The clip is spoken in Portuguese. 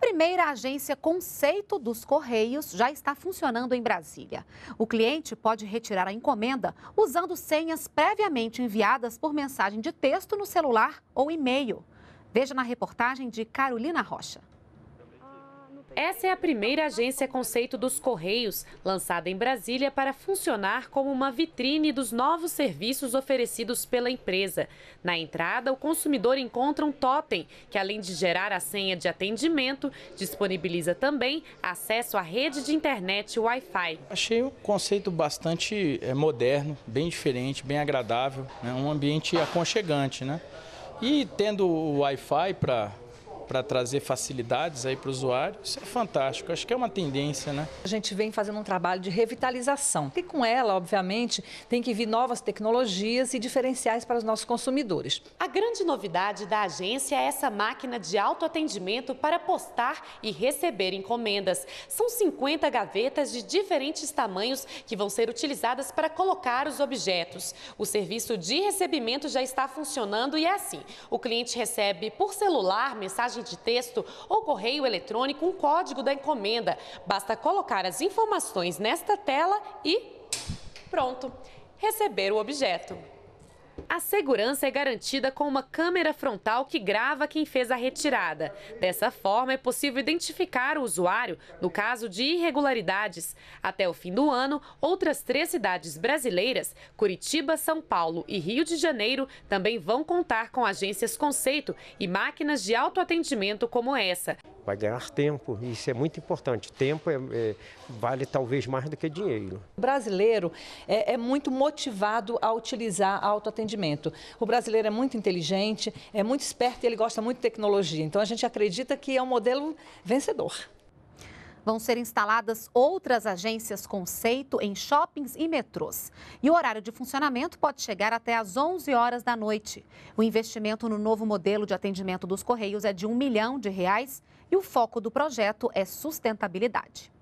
primeira agência Conceito dos Correios já está funcionando em Brasília. O cliente pode retirar a encomenda usando senhas previamente enviadas por mensagem de texto no celular ou e-mail. Veja na reportagem de Carolina Rocha. Essa é a primeira agência conceito dos Correios, lançada em Brasília para funcionar como uma vitrine dos novos serviços oferecidos pela empresa. Na entrada, o consumidor encontra um totem, que além de gerar a senha de atendimento, disponibiliza também acesso à rede de internet Wi-Fi. Achei o conceito bastante eh, moderno, bem diferente, bem agradável, né? um ambiente aconchegante. Né? E tendo o Wi-Fi para para trazer facilidades aí para o usuário, isso é fantástico. Acho que é uma tendência, né? A gente vem fazendo um trabalho de revitalização. E com ela, obviamente, tem que vir novas tecnologias e diferenciais para os nossos consumidores. A grande novidade da agência é essa máquina de autoatendimento para postar e receber encomendas. São 50 gavetas de diferentes tamanhos que vão ser utilizadas para colocar os objetos. O serviço de recebimento já está funcionando e é assim. O cliente recebe por celular mensagem mensagem de texto ou correio eletrônico um código da encomenda. Basta colocar as informações nesta tela e pronto, receber o objeto. A segurança é garantida com uma câmera frontal que grava quem fez a retirada. Dessa forma, é possível identificar o usuário no caso de irregularidades. Até o fim do ano, outras três cidades brasileiras, Curitiba, São Paulo e Rio de Janeiro, também vão contar com agências conceito e máquinas de autoatendimento como essa vai ganhar tempo. e Isso é muito importante. Tempo é, é, vale talvez mais do que dinheiro. O brasileiro é, é muito motivado a utilizar autoatendimento. O brasileiro é muito inteligente, é muito esperto e ele gosta muito de tecnologia. Então a gente acredita que é um modelo vencedor vão ser instaladas outras agências conceito em shoppings e metrôs. E o horário de funcionamento pode chegar até às 11 horas da noite. O investimento no novo modelo de atendimento dos Correios é de um milhão de reais e o foco do projeto é sustentabilidade.